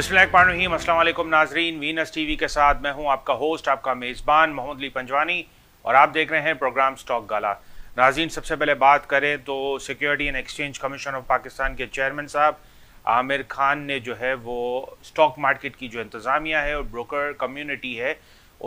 बिस्मिल्लाम असलम नाजरीन Venus TV के साथ मैं हूं आपका होस्ट आपका मेज़बान मोहम्मद अली पंजवानी और आप देख रहे हैं प्रोग्राम स्टॉक गाला नाजरीन सबसे पहले बात करें तो security and exchange commission of Pakistan के चेयरमैन साहब आमिर खान ने जो है वो स्टॉक मार्केट की जो इंतज़ामिया है और ब्रोकर कम्यूनिटी है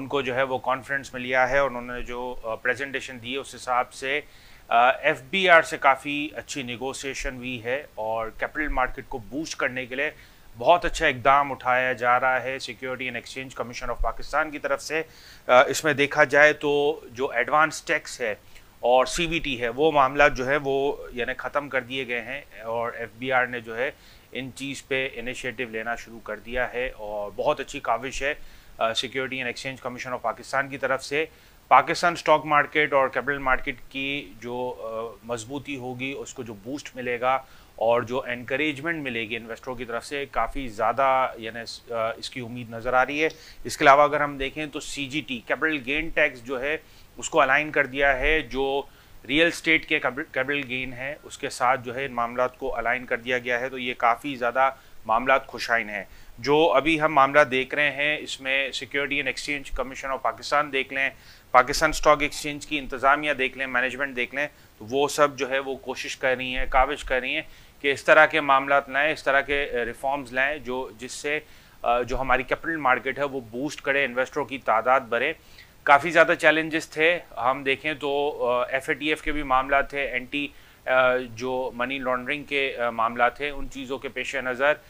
उनको जो है वो कॉन्फ्रेंस में लिया है और उन्होंने जो प्रजेंटेशन दी है उस हिसाब से एफ बी आर से काफ़ी अच्छी निगोसिएशन हुई है और कैपिटल मार्केट को बूस्ट करने के लिए बहुत अच्छा इकदाम उठाया जा रहा है security and exchange commission of Pakistan की तरफ से इसमें देखा जाए तो जो एडवांस टैक्स है और सीबीटी है वो मामला जो है वो यानी ख़त्म कर दिए गए हैं और एफबीआर ने जो है इन चीज़ पे इनिशिएटिव लेना शुरू कर दिया है और बहुत अच्छी काविश है security and exchange commission of Pakistan की तरफ से पाकिस्तान स्टॉक मार्केट और कैपिटल मार्केट की जो मजबूती होगी उसको जो बूस्ट मिलेगा और जो इनक्रेजमेंट मिलेगी इन्वेस्टरों की तरफ से काफ़ी ज़्यादा यानी इसकी उम्मीद नज़र आ रही है इसके अलावा अगर हम देखें तो सी कैपिटल गेन टैक्स जो है उसको अलाइन कर दिया है जो रियल स्टेट के कैपिटल गेन है उसके साथ जो है इन मामला को अलाइन कर दिया गया है तो ये काफ़ी ज़्यादा मामला खुशाइन हैं जो अभी हम मामला देख रहे हैं इसमें security and exchange commission of Pakistan देख लें पाकिस्तान स्टॉक एक्सचेंज की इंतज़ामिया देख लें मैनेजमेंट देख लें तो वो सब जो है वो कोशिश कर रही हैं काविज कर रही हैं कि इस तरह के मामला लाएँ इस तरह के रिफॉर्म्स लाएँ जो जिससे जो हमारी कैपिटल मार्केट है वो बूस्ट करें इन्वेस्टरों की तादाद बढ़े काफ़ी ज़्यादा चैलेंजेस थे हम देखें तो एफ के भी मामला थे एंटी जो मनी लॉन्ड्रिंग के मामला थे उन चीज़ों के पेश नज़र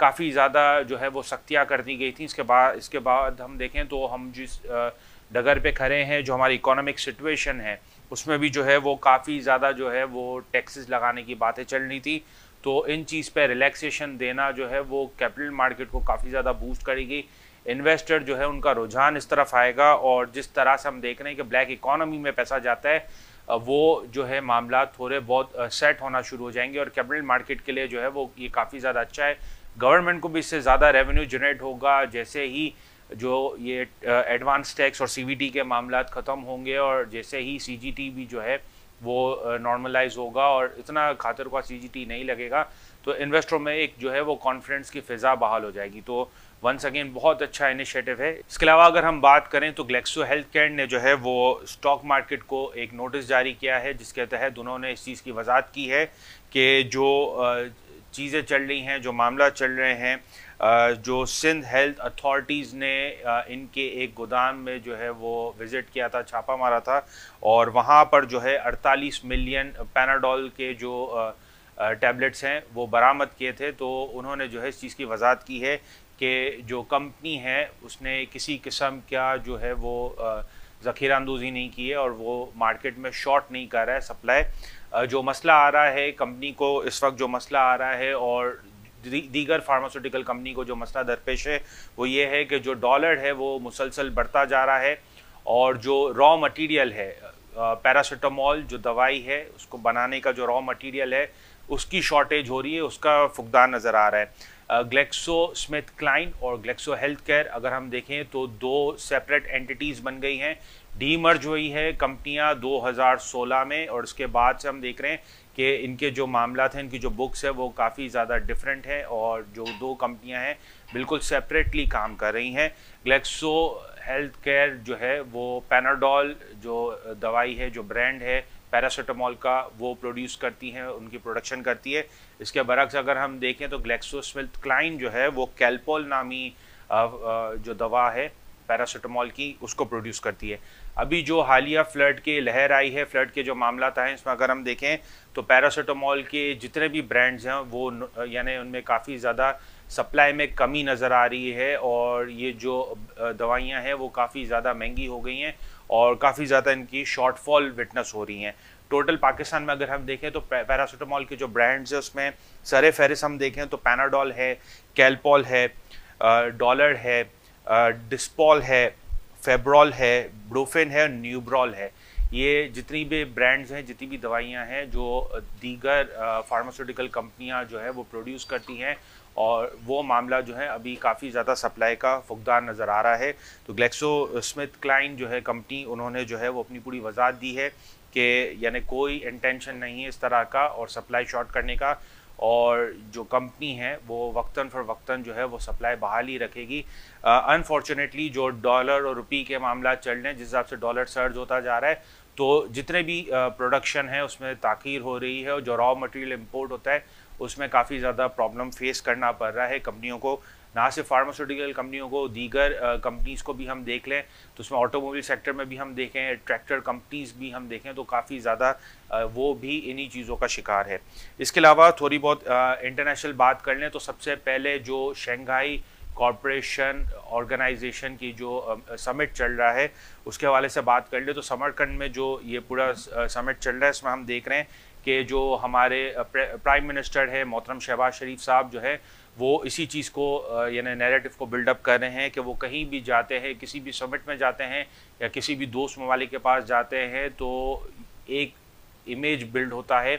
काफ़ी ज़्यादा जो है वो सख्तियाँ कर दी गई थी इसके बाद इसके बाद हम देखें तो हम जिस डगर पे खड़े हैं जो हमारी इकोनॉमिक सिचुएशन है उसमें भी जो है वो काफ़ी ज़्यादा जो है वो टैक्सेस लगाने की बातें चल रही थी तो इन चीज़ पे रिलैक्सेशन देना जो है वो कैपिटल मार्केट को काफ़ी ज़्यादा बूस्ट करेगी इन्वेस्टर जो है उनका रुझान इस तरफ आएगा और जिस तरह से हम देख रहे हैं कि ब्लैक इकोनॉमी में पैसा जाता है वो जो है मामला थोड़े बहुत सेट होना शुरू हो जाएंगे और कैपिटल मार्केट के लिए जो है वो ये काफ़ी ज़्यादा अच्छा है गवर्नमेंट को भी इससे ज़्यादा रेवेन्यू जनरेट होगा जैसे ही जो ये एडवांस टैक्स और सीवीटी के मामला ख़त्म होंगे और जैसे ही सीजीटी भी जो है वो नॉर्मलाइज होगा और इतना खातर का सीजीटी नहीं लगेगा तो इन्वेस्टरों में एक जो है वो कॉन्फिडेंस की फ़िज़ा बहाल हो जाएगी तो वंस अगेन बहुत अच्छा इनिशिएटिव है इसके अलावा अगर हम बात करें तो ग्लेक्सो हेल्थ केयर ने जो है वो स्टॉक मार्केट को एक नोटिस जारी किया है जिसके तहत उन्होंने इस चीज़ की वजाहत की है कि जो चीज़ें चल रही हैं जो मामला चल रहे हैं जो सिंध हेल्थ अथॉरिटीज़ ने इनके एक गोदाम में जो है वो विज़िट किया था छापा मारा था और वहाँ पर जो है 48 मिलियन पैनाडोल के जो टैबलेट्स हैं वो बरामद किए थे तो उन्होंने जो है इस चीज़ की वजाहत की है कि जो कंपनी है उसने किसी किस्म का जो है वो आ, ज़ख़ीरा अंदोज़ी नहीं की है और वो मार्केट में शॉर्ट नहीं कर रहा है सप्लाई जो मसला आ रहा है कंपनी को इस वक्त जो मसला आ रहा है और दीगर फार्मास्यूटिकल कंपनी को जो मसला दरपेश है वो ये है कि जो डॉलर है वो मुसलसल बढ़ता जा रहा है और जो रॉ मटेरियल है पैरासीटामोल जो दवाई है उसको बनाने का जो रॉ मटेरियल है उसकी शॉर्टेज हो रही है उसका फुकदान नज़र आ रहा है ग्लेक्सो स्मिथ क्लाइन और ग्लेक्सो हेल्थ केयर अगर हम देखें तो दो सेपरेट एंटिटीज़ बन गई हैं डी मर्ज हुई है कंपनियां 2016 में और उसके बाद से हम देख रहे हैं कि इनके जो मामला थे इनकी जो बुक्स है वो काफ़ी ज़्यादा डिफरेंट है और जो दो कंपनियां हैं बिल्कुल सेपरेटली काम कर रही हैं ग्लेक्सो हेल्थ केयर जो है वो पैनाडॉल जो दवाई है जो ब्रांड है पैरासीटामोल का वो प्रोड्यूस करती हैं उनकी प्रोडक्शन करती है इसके बरक्स अगर हम देखें तो ग्लैक्सोस्मिल क्लाइन जो है वो कैल्पोल नामी जो दवा है पैरासीटामोल की उसको प्रोड्यूस करती है अभी जो हालिया फ्लड के लहर आई है फ्लड के जो मामला आए इसमें अगर हम देखें तो पैरासीटामोल के जितने भी ब्रांड्स हैं वो यानी उनमें काफ़ी ज़्यादा सप्लाई में कमी नज़र आ रही है और ये जो दवाइयाँ हैं वो काफ़ी ज़्यादा महंगी हो गई हैं और काफ़ी ज़्यादा इनकी शॉर्टफॉल विटनेस हो रही हैं टोटल पाकिस्तान में अगर हम देखें तो पैरासीटामॉल के जो ब्रांड्स हैं उसमें सर फहरिस हम देखें तो पैनाडॉल है कैलपॉल है डॉलर है डिस्पॉल है फेब्रॉल है ब्रोफेन है न्यूब्रॉल है ये जितनी भी ब्रांड्स हैं जितनी भी दवाइयां हैं जो दीगर फार्मास्यूटिकल कंपनियां जो है वो प्रोड्यूस करती हैं और वो मामला जो है अभी काफ़ी ज़्यादा सप्लाई का फुकदार नज़र आ रहा है तो ग्लेक्सो स्मिथ क्लाइन जो है कंपनी उन्होंने जो है वो अपनी पूरी वजाहत दी है कि यानी कोई इंटेंशन नहीं है इस तरह का और सप्लाई शॉर्ट करने का और जो कंपनी है वो वक्तन फर वक्तन जो है वो सप्लाई बहाल ही रखेगी अनफॉर्चुनेटली जो डॉलर और रुपी के मामला चल रहे हैं जिस हिसाब से डॉलर सर्ज होता जा रहा है तो जितने भी प्रोडक्शन है उसमें ताखीर हो रही है और जो रॉ मटेरियल इम्पोर्ट होता है उसमें काफ़ी ज़्यादा प्रॉब्लम फेस करना पड़ रहा है कंपनियों को ना सिर्फ फार्मास्यूटिकल कंपनियों को दीगर कंपनीज़ को भी हम देख लें तो उसमें ऑटोमोबाइल सेक्टर में भी हम देखें ट्रैक्टर कंपनीज़ भी हम देखें तो काफ़ी ज़्यादा वो भी इन्हीं चीज़ों का शिकार है इसके अलावा थोड़ी बहुत इंटरनेशनल बात कर लें तो सबसे पहले जो शंघाई कॉरपोरेशन ऑर्गेनाइजेशन की जो समिट चल रहा है उसके हवाले से बात कर लें तो समरकंड में जो ये पूरा समिट चल रहा है इसमें हम देख रहे हैं कि जो हमारे प्राइम मिनिस्टर है मोहतरम शहबाज शरीफ साहब जो है वो इसी चीज़ को यानी नैरेटिव को बिल्डअप कर रहे हैं कि वो कहीं भी जाते हैं किसी भी समिट में जाते हैं या किसी भी दोस्त ममालिक के पास जाते हैं तो एक इमेज बिल्ड होता है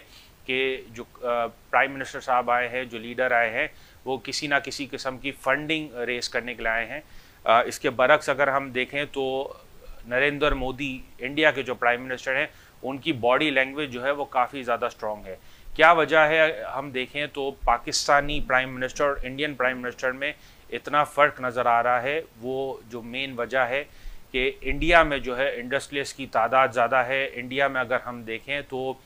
कि जो प्राइम मिनिस्टर साहब आए हैं जो लीडर आए हैं वो किसी ना किसी किस्म की फंडिंग रेस करने के लिए आए हैं इसके बरक्स अगर हम देखें तो नरेंद्र मोदी इंडिया के जो प्राइम मिनिस्टर हैं उनकी बॉडी लैंग्वेज जो है वो काफ़ी ज़्यादा स्ट्रॉन्ग है क्या वजह है हम देखें तो पाकिस्तानी प्राइम मिनिस्टर और इंडियन प्राइम मिनिस्टर में इतना फ़र्क नज़र आ रहा है वो जो मेन वजह है कि इंडिया में जो है इंडस्ट्रियस की तादाद ज़्यादा है इंडिया में अगर हम देखें तो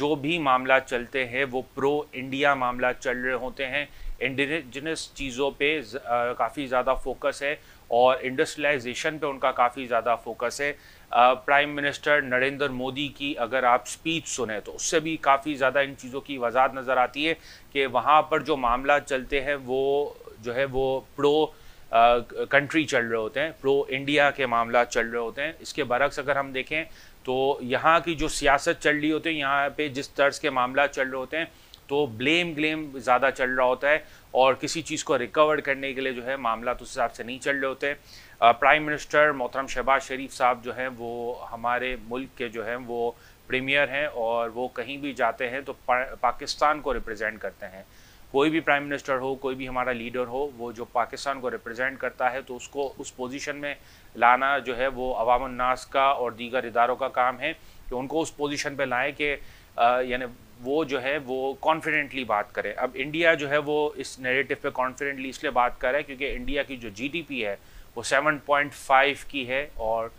जो भी मामला चलते हैं वो प्रो इंडिया मामला चल रहे होते हैं इंडिजिनस चीज़ों पे काफ़ी ज़्यादा फोकस है और इंडस्ट्रियलाइजेशन पे उनका काफ़ी ज़्यादा फोकस है प्राइम मिनिस्टर नरेंद्र मोदी की अगर आप स्पीच सुने तो उससे भी काफ़ी ज़्यादा इन चीज़ों की वजाहत नज़र आती है कि वहाँ पर जो मामला चलते हैं वो जो है वो प्रो कंट्री चल रहे होते हैं प्रो इंडिया के मामला चल रहे होते हैं इसके बरक्स अगर हम देखें तो यहाँ की जो सियासत चल रही होती है यहाँ पे जिस तर्ज के मामला चल रहे होते हैं तो ब्लेम ग्लेम ज़्यादा चल रहा होता है और किसी चीज़ को रिकवर करने के लिए जो है मामला तो उस हिसाब से नहीं चल रहे होते प्राइम मिनिस्टर मोहतरम शहबाज शरीफ साहब जो हैं वो हमारे मुल्क के जो हैं वो प्रीमियर हैं और वो कहीं भी जाते हैं तो पा, पाकिस्तान को रिप्रेजेंट करते हैं कोई भी प्राइम मिनिस्टर हो कोई भी हमारा लीडर हो वो जो पाकिस्तान को रिप्रेजेंट करता है तो उसको उस पोजीशन में लाना जो है वो अवाम का और दीगर इदारों का काम है कि उनको उस पोजीशन पे लाएं कि यानी वो जो है वो कॉन्फिडेंटली बात करे अब इंडिया जो है वो इस नेगेटिव पे कॉन्फिडेंटली इसलिए बात कर रहा है क्योंकि इंडिया की जो जीडीपी है वो 7.5 की है और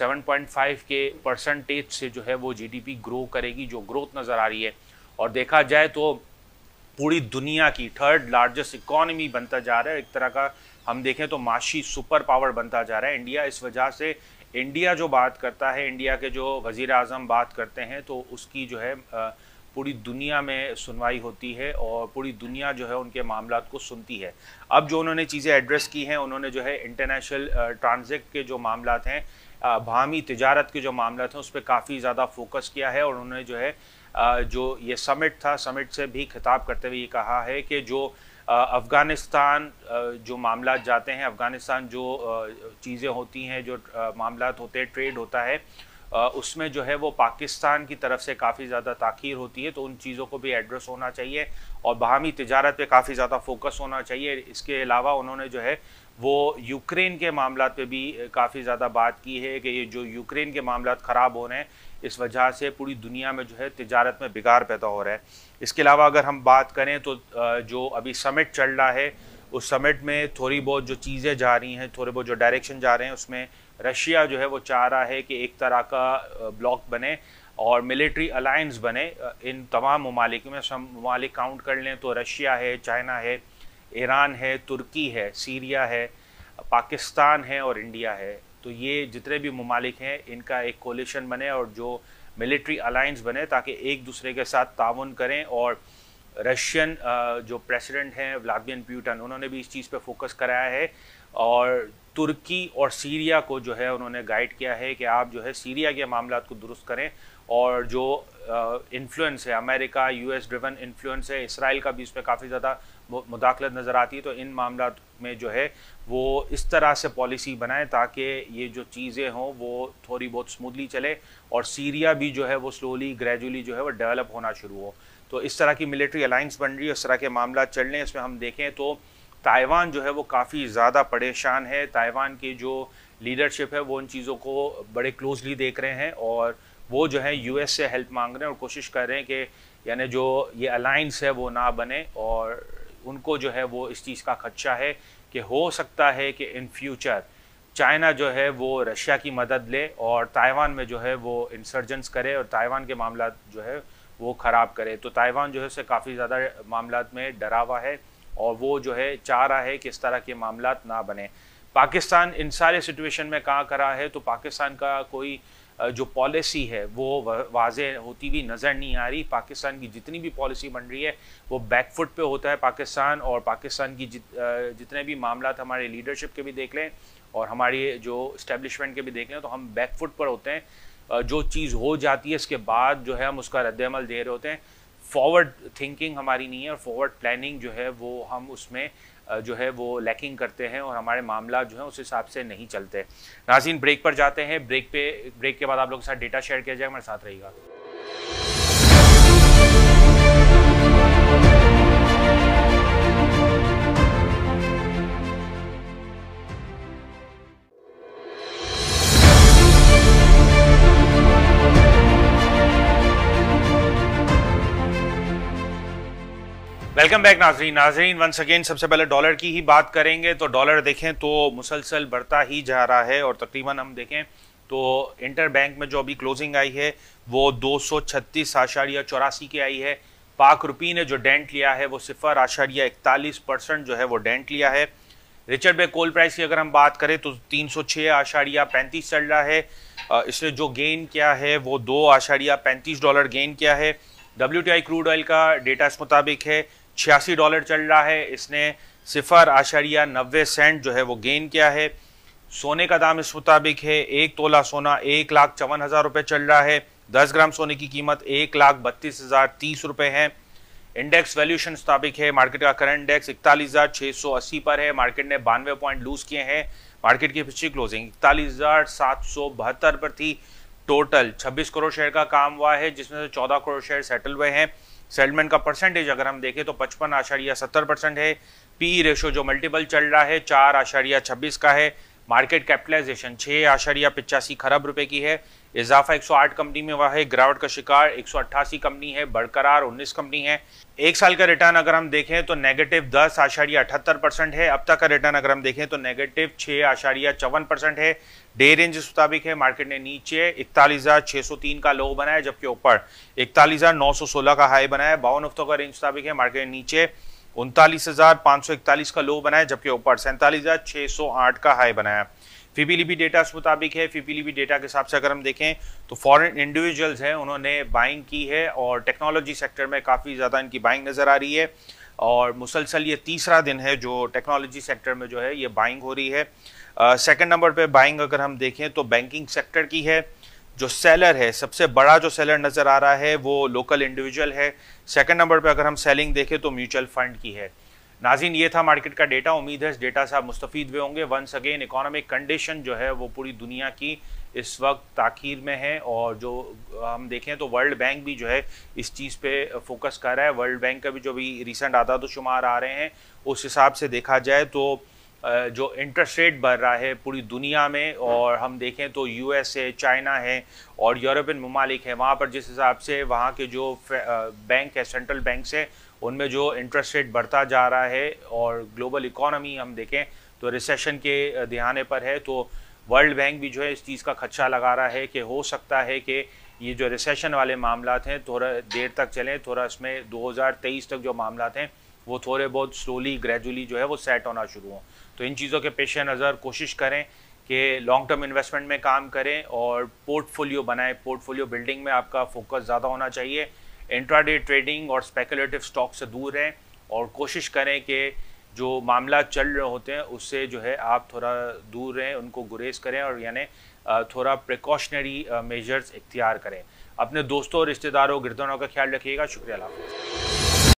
7.5 के परसेंटेज से जो है वो जीडीपी ग्रो करेगी जो ग्रोथ नज़र आ रही है और देखा जाए तो पूरी दुनिया की थर्ड लार्जेस्ट इकॉनमी बनता जा रहा है एक तरह का हम देखें तो माशी सुपर पावर बनता जा रहा है इंडिया इस वजह से इंडिया जो बात करता है इंडिया के जो वज़ी अजम बात करते हैं तो उसकी जो है आ, पूरी दुनिया में सुनवाई होती है और पूरी दुनिया जो है उनके मामला को सुनती है अब जो उन्होंने चीज़ें एड्रेस की हैं उन्होंने जो है इंटरनेशनल ट्रांजेक्ट के जो मामला हैं भामी तजारत के जो मामला हैं उस पर काफ़ी ज़्यादा फोकस किया है और उन्होंने जो है जो ये समिट था समिट से भी खिताब करते हुए ये कहा है कि जो अफ़गानिस्तान जो मामला जाते हैं अफ़गानिस्तान जो चीज़ें होती हैं जो मामला होते हैं ट्रेड होता है उसमें जो है वो पाकिस्तान की तरफ से काफ़ी ज़्यादा ताखीर होती है तो उन चीज़ों को भी एड्रेस होना चाहिए और बाहमी तजारत पे काफ़ी ज़्यादा फोकस होना चाहिए इसके अलावा उन्होंने जो है वो यूक्रेन के मामला पे भी काफ़ी ज़्यादा बात की है कि ये जो यूक्रेन के मामला ख़राब हो रहे हैं इस वजह से पूरी दुनिया में जो है तजारत में बिगाड़ पैदा हो रहा है इसके अलावा अगर हम बात करें तो जो अभी समिट चल रहा है उस समिट में थोड़ी बहुत जो चीज़ें जा रही हैं थोड़े बहुत जो डायरेक्शन जा रहे हैं उसमें रशिया जो है वो चाह रहा है कि एक तरह का ब्लॉक बने और मिलिट्री अलायंस बने इन तमाम ममालिक में हम ममालिक काउंट कर लें तो रशिया है चाइना है ईरान है तुर्की है सीरिया है पाकिस्तान है और इंडिया है तो ये जितने भी ममालिक हैं इनका एक कोलिशन बने और जो मिलिट्री अलायंस बने ताकि एक दूसरे के साथ ताउन करें और रशियन जो प्रेसिडेंट हैं व्लादिमिर प्यूटन उन्होंने भी इस चीज़ पे फोकस कराया है और तुर्की और सीरिया को जो है उन्होंने गाइड किया है कि आप जो है सीरिया के मामला को दुरुस्त करें और जो इन्फ्लुएंस है अमेरिका यूएस ड्रिवन इन्फ्लुएंस है इसराइल का भी इसमें काफ़ी ज़्यादा मुदाखलत नज़र आती है तो इन मामला में जो है वो इस तरह से पॉलिसी बनाएं ताकि ये जो चीज़ें हों वो थोड़ी बहुत स्मूथली चले और सीरिया भी जो है वो स्लोली ग्रेजुअली जो है वो डेवलप होना शुरू हो तो इस तरह की मिलिट्री अलाइंस बन रही है इस तरह के मामला चल रहे हैं इसमें हम देखें तो ताइवान जो है वो काफ़ी ज़्यादा परेशान है ताइवान की जो लीडरशिप है वो उन चीज़ों को बड़े क्लोजली देख रहे हैं और वो जो है यूएस से हेल्प मांग रहे हैं और कोशिश कर रहे हैं कि यानी जो ये अलाइंस है वो ना बने और उनको जो है वो इस चीज़ का खदशा है कि हो सकता है कि इन फ्यूचर चाइना जो है वो रशिया की मदद ले और ताइवान में जो है वो इंसर्जेंस करे और ताइवान के मामला जो है वो ख़राब करे तो ताइवान जो है उससे काफ़ी ज़्यादा मामला में डरा हुआ है और वो जो है चाह रहा है कि इस तरह के मामला ना बने पाकिस्तान इन सारे सिचुएशन में कहाँ करा है तो पाकिस्तान का कोई जो पॉलिसी है वो वाज होती हुई नज़र नहीं आ रही पाकिस्तान की जितनी भी पॉलिसी बन रही है वो बैकफुट पे होता है पाकिस्तान और पाकिस्तान की जित, जितने भी मामला हमारे लीडरशिप के भी देख लें और हमारी जो इस्टेब्लिशमेंट के भी देख लें तो हम बैकफुट पर होते हैं जो चीज़ हो जाती है इसके बाद जो है हम उसका रद्दमल दे रहे होते हैं फॉरवर्ड थिंकिंग हमारी नहीं है और फॉरवर्ड प्लानिंग जो है वो हम उसमें जो है वो लैकिंग करते हैं और हमारे मामला जो है उस हिसाब से नहीं चलते नाजीन ब्रेक पर जाते हैं ब्रेक पे ब्रेक के बाद आप लोगों के साथ डेटा शेयर किया जाएगा हमारे साथ रहेगा वेलकम बैक नाजरीन नाजरीन वंस अगेन सबसे पहले डॉलर की ही बात करेंगे तो डॉलर देखें तो मुसलसल बढ़ता ही जा रहा है और तकरीबन हम देखें तो इंटर बैंक में जो अभी क्लोजिंग आई है वो दो सौ छत्तीस आशारिया चौरासी की आई है पाक रुपी ने जो डेंट लिया है वो सिफर आशारिया इकतालीस परसेंट जो है वो डेंट लिया है रिचर्ड बे कोल प्राइस की अगर हम बात करें तो तीन सौ छः आशारिया पैंतीस चल रहा है इसने जो गेन किया है वो दो आशारिया पैंतीस डॉलर गेन किया है W T I crude oil का डेटा इस मुताबिक है छियासी डॉलर चल रहा है इसने सिफर आशारिया नब्बे सेंट जो है वो गेन किया है सोने का दाम इस मुताबिक है एक तोला सोना एक लाख चौवन हज़ार रुपये चल रहा है दस ग्राम सोने की कीमत एक लाख बत्तीस हज़ार तीस रुपये है इंडेक्स वैल्यूशन मुताबिक है मार्केट का करंट इंडेक्स इकतालीस हज़ार छः सौ अस्सी पर है मार्केट ने बानवे पॉइंट लूज़ किए हैं मार्केट की पिछली क्लोजिंग इकतालीस हज़ार सात सौ बहत्तर पर थी टोटल छब्बीस करोड़ शेयर का काम हुआ है जिसमें से चौदह करोड़ शेयर सेटल हुए हैं सेटलमेंट का परसेंटेज अगर हम देखें तो पचपन आशारिया सत्तर परसेंट है पी रेशो e जो मल्टीपल चल रहा है चार आशारिया छब्बीस का है मार्केट कैपिटलाइजेशन छः आशारिया पिचासी खरब रुपए की है इजाफा 108 कंपनी में हुआ है गिरावट का शिकार 188 कंपनी है बरकरार 19 कंपनी है एक साल का रिटर्न अगर हम देखें तो नेगेटिव दस आशारिया अठहत्तर परसेंट है अब तक का रिटर्न अगर हम देखें तो नेगेटिव छः आशारिया चौवन परसेंट है डे रेंज इस मुताबिक है मार्केट ने नीचे इकतालीस हज़ार छः सौ तीन का लो बनाया जबकि ऊपर इकतालीस हज़ार नौ सौ सोलह का हाई बनाया बावन हफ्तों का रेंज मुताबिक है मार्केट ने नीचे उनतालीस हज़ार पाँच सौ इकतालीस का लो बनाया जबकि ऊपर सैंतालीस हज़ार छः सौ आठ का हाई बनाया फीबीलीबी डेटा के मुताबिक है फीबीलीबी डेटा के हिसाब से अगर हम देखें तो फॉरेन इंडिविजुअल्स हैं उन्होंने बाइंग की है और टेक्नोलॉजी सेक्टर में काफ़ी ज़्यादा इनकी बाइंग नज़र आ रही है और मुसलसल ये तीसरा दिन है जो टेक्नोलॉजी सेक्टर में जो है ये बाइंग हो रही है सेकेंड नंबर पर बाइंग अगर हम देखें तो बैंकिंग सेक्टर की है जो सेलर है सबसे बड़ा जो सेलर नज़र आ रहा है वो लोकल इंडिविजुअल है सेकंड नंबर पे अगर हम सेलिंग देखें तो म्यूचुअल फंड की है नाजिन ये था मार्केट का डेटा उम्मीद है इस डेटा से आप मुस्तफ़ हुए होंगे वंस अगेन इकोनॉमिक कंडीशन जो है वो पूरी दुनिया की इस वक्त ताखीर में है और जो हम देखें तो वर्ल्ड बैंक भी जो है इस चीज़ पे फोकस कर रहा है वर्ल्ड बैंक का भी जो भी रिसेंट आदाद शुमार आ रहे हैं उस हिसाब से देखा जाए तो जो इंटरेस्ट रेट बढ़ रहा है पूरी दुनिया में और हम देखें तो यूएस है चाइना है और यूरोपियन ममालिक है वहाँ पर जिस हिसाब से वहाँ के जो बैंक है सेंट्रल बैंक से उनमें जो इंटरेस्ट रेट बढ़ता जा रहा है और ग्लोबल इकोनॉमी हम देखें तो रिसेशन के दिहाने पर है तो वर्ल्ड बैंक भी जो है इस चीज़ का खदशा लगा रहा है कि हो सकता है कि ये जो रिसेशन वाले मामला हैं थोड़ा देर तक चलें थोड़ा इसमें 2023 तक जो मामला हैं वो थोड़े बहुत स्लोली ग्रेजुअली जो है वो सेट होना शुरू हो तो इन चीज़ों के पेश नज़र कोशिश करें कि लॉन्ग टर्म इन्वेस्टमेंट में काम करें और पोर्टफोलियो बनाएं पोर्टफोलियो बिल्डिंग में आपका फोकस ज़्यादा होना चाहिए इंट्राडे ट्रेडिंग और स्पेकुलेटिव स्टॉक से दूर रहें और कोशिश करें कि जो मामला चल रहे होते हैं उससे जो है आप थोड़ा दूर रहें उनको गुरेज करें और यानी थोड़ा प्रिकॉशनरी मेजर्स इख्तियार करें अपने दोस्तों और रिश्तेदारों गिरदनों का ख्याल रखिएगा शुक्रिया